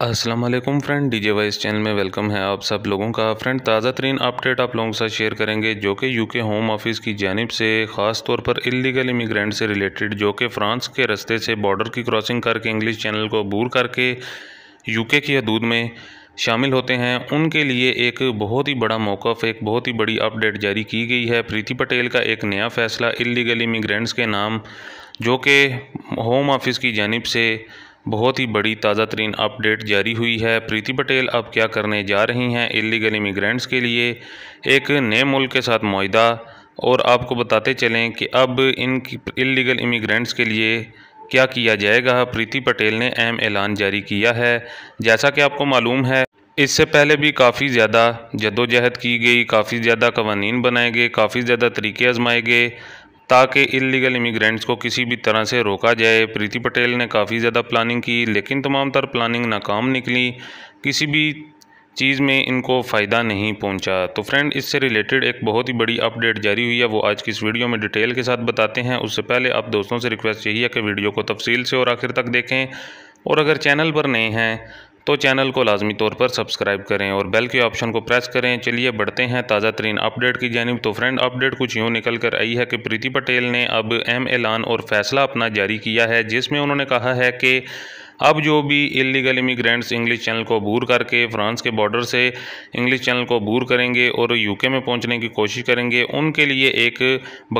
Aslam friend D J voice channel में welcome है आप सब लोगों का फ्रेंड ताज़ा तरीन अपडेट आप लोगों के साथ शेयर करेंगे जो कि यूके होम ऑफिस की जानब से ख़ास तौर पर इलीगल इमिग्रेंट से रिलेटेड जो कि फ़्रांस के रस्ते से बॉर्डर की क्रॉसिंग करके इंग्लिश चैनल को अबूर करके यूके की हदूद में शामिल होते हैं उनके लिए एक बहुत ही बड़ा मौक़ एक बहुत ही बड़ी अपडेट जारी की गई है प्रीति पटेल का एक नया फ़ैसला इलीगल इमिग्रेंट्स के नाम जो कि होम ऑफिस की जानब से बहुत ही बड़ी ताज़ा तरीन अपडेट जारी हुई है प्रीति पटेल अब क्या करने जा रही हैं इलीगल इमिग्रेंट्स के लिए एक नए मुल्क के साथ माहा और आपको बताते चलें कि अब इन इलीगल इमिग्रेंट्स के लिए क्या किया जाएगा प्रीति पटेल ने अहम ऐलान जारी किया है जैसा कि आपको मालूम है इससे पहले भी काफ़ी ज़्यादा जदोजहद की गई काफ़ी ज़्यादा कवानीन बनाए गए काफ़ी ज़्यादा तरीके आजमाए गए ताकि इलीगल इमिग्रेंट्स को किसी भी तरह से रोका जाए प्रीति पटेल ने काफ़ी ज़्यादा प्लानिंग की लेकिन तमाम तर प्लानिंग नाकाम निकली किसी भी चीज़ में इनको फ़ायदा नहीं पहुंचा तो फ्रेंड इससे रिलेटेड एक बहुत ही बड़ी अपडेट जारी हुई है वो आज की इस वीडियो में डिटेल के साथ बताते हैं उससे पहले आप दोस्तों से रिक्वेस्ट यही है कि वीडियो को तफसील से और आखिर तक देखें और अगर चैनल पर नए हैं तो चैनल को लाजमी तौर पर सब्सक्राइब करें और बेल के ऑप्शन को प्रेस करें चलिए बढ़ते हैं ताज़ा तरीन अपडेट की जानब तो फ्रेंड अपडेट कुछ यूँ निकल कर आई है कि प्रीति पटेल ने अब अहम ऐलान और फैसला अपना जारी किया है जिसमें उन्होंने कहा है कि अब जो भी इलीगल इमिग्रेंट्स इंग्लिश चैनल को अबूर करके फ्रांस के बॉर्डर से इंग्लिश चैनल को अबूर करेंगे और यूके में पहुंचने की कोशिश करेंगे उनके लिए एक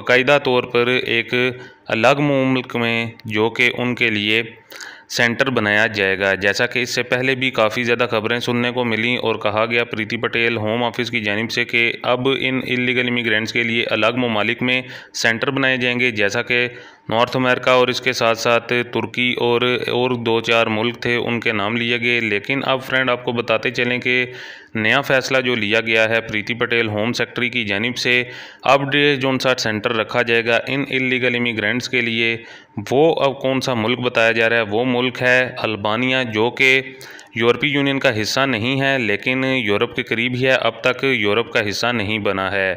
बाकायदा तौर पर एक अलग मुल्क में जो कि उनके लिए सेंटर बनाया जाएगा जैसा कि इससे पहले भी काफ़ी ज़्यादा खबरें सुनने को मिली और कहा गया प्रीति पटेल होम ऑफिस की जानब से कि अब इन इलीगल इमिग्रेंट्स के लिए अलग ममालिक में सेंटर बनाए जाएंगे जैसा कि नॉर्थ अमेरिका और इसके साथ साथ तुर्की और और दो चार मुल्क थे उनके नाम लिए गए लेकिन अब फ्रेंड आपको बताते चलें कि नया फैसला जो लिया गया है प्रीति पटेल होम सेक्रेटरी की जानब से अब जो सा सेंटर रखा जाएगा इन इलीगल इमिग्रेंट्स के लिए वो अब कौन सा मुल्क बताया जा रहा है वो मुल्क है अल्बानिया जो कि यूरोपीय यूनियन का हिस्सा नहीं है लेकिन यूरोप के करीब ही है अब तक यूरोप का हिस्सा नहीं बना है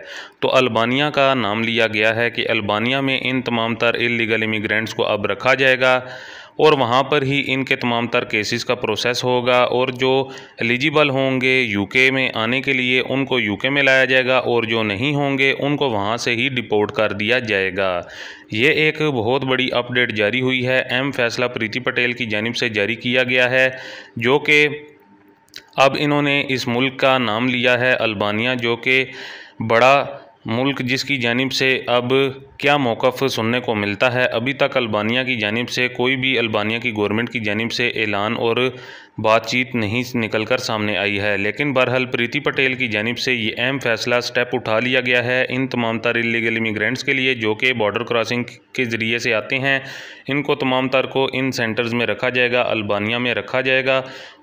तो अल्बानिया का नाम लिया गया है कि अल्बानिया में इन तमाम तर इलीगल इमिग्रेंट्स को अब रखा जाएगा और वहाँ पर ही इनके तमाम तर केसेस का प्रोसेस होगा और जो एलिजिबल होंगे यूके में आने के लिए उनको यूके में लाया जाएगा और जो नहीं होंगे उनको वहाँ से ही डिपोर्ट कर दिया जाएगा ये एक बहुत बड़ी अपडेट जारी हुई है एम फैसला प्रीति पटेल की जानब से जारी किया गया है जो कि अब इन्होंने इस मुल्क का नाम लिया है अल्बानिया जो कि बड़ा मुल्क जिसकी जानब से अब क्या मौक़ सुनने को मिलता है अभी तक अल्बानिया की जानब से कोई भी अल्बानिया की गवर्नमेंट की जानब से ऐलान और बातचीत नहीं निकल कर सामने आई है लेकिन बहरहाल प्रीति पटेल की जानब से ये अहम फैसला स्टेप उठा लिया गया है इन तमाम तर इलीगल इमिग्रेंट्स के लिए जो कि बॉर्डर क्रॉसिंग के ज़रिए से आते हैं इनको तमाम तर को इन सेंटर्स में रखा जाएगा अल्बानिया में रखा जाएगा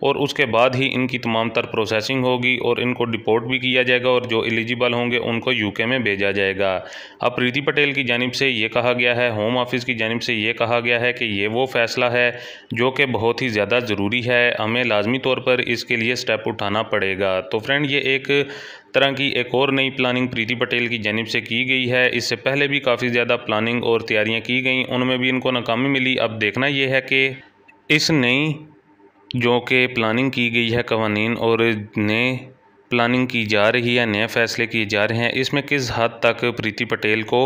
और उसके बाद ही इनकी तमाम तर प्रोसेसिंग होगी और इनको डिपोर्ट भी किया जाएगा और जो एलिजिबल होंगे उनको यूके में भेजा जाएगा अब प्रीति पटेल की जानब से ये कहा गया है होम ऑफिस की जानब से ये कहा गया है कि ये वो फ़ैसला है जो कि बहुत ही ज़्यादा ज़रूरी है हमें लाजमी तौर पर इसके लिए स्टेप उठाना पड़ेगा तो फ्रेंड ये एक तरह की एक और नई प्लानिंग प्रीति पटेल की जानब से की गई है इससे पहले भी काफ़ी ज़्यादा प्लानिंग और तैयारियाँ की गई उनमें भी इनको नाकामी मिली अब देखना यह है कि इस नई जो कि प्लानिंग की गई है कवानीन और नए प्लानिंग की जा रही है नए फैसले किए जा रहे हैं इसमें किस हद तक प्रीति पटेल को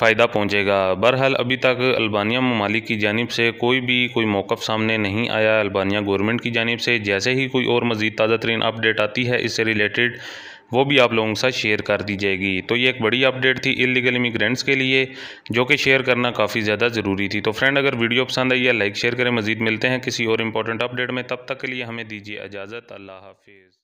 फ़ायदा पहुंचेगा बहरहाल अभी तक अल्बानिया ममालिक की जानब से कोई भी कोई मौक़ सामने नहीं आया अल्बानिया गवर्नमेंट की जानब से जैसे ही कोई और मज़ीद ताज़ा तरीन अपडेट आती है इससे रिलेटेड वो भी आप लोगों के साथ शेयर कर दी जाएगी तो ये एक बड़ी अपडेट थी इलीगल इमिग्रेंट्स के लिए जो कि शेयर करना काफ़ी ज़्यादा ज़रूरी थी तो फ्रेंड अगर वीडियो पसंद आई है लाइक शेयर करें मज़ीद मिलते हैं किसी और इंपॉर्टेंट अपडेट में तब तक के लिए हमें दीजिए इजाज़त अल्लाह हाफिज़